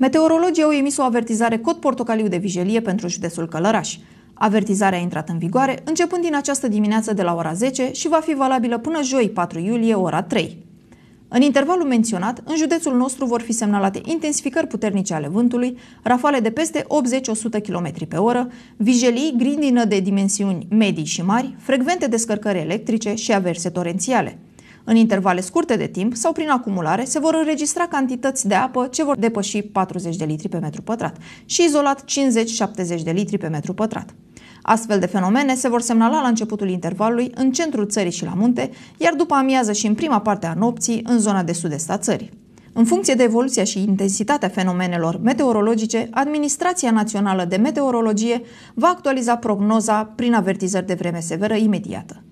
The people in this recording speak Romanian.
Meteorologii au emis o avertizare cod portocaliu de vijelie pentru județul Călăraș. Avertizarea a intrat în vigoare începând din această dimineață de la ora 10 și va fi valabilă până joi 4 iulie ora 3. În intervalul menționat, în județul nostru vor fi semnalate intensificări puternice ale vântului, rafale de peste 80-100 km pe oră, vijelii, grindină de dimensiuni medii și mari, frecvente descărcări electrice și averse torențiale. În intervale scurte de timp sau prin acumulare se vor înregistra cantități de apă ce vor depăși 40 de litri pe metru pătrat și izolat 50-70 de litri pe metru pătrat. Astfel de fenomene se vor semnala la începutul intervalului în centrul țării și la munte, iar după amiază și în prima parte a nopții în zona de sud-est a țării. În funcție de evoluția și intensitatea fenomenelor meteorologice, Administrația Națională de Meteorologie va actualiza prognoza prin avertizări de vreme severă imediată.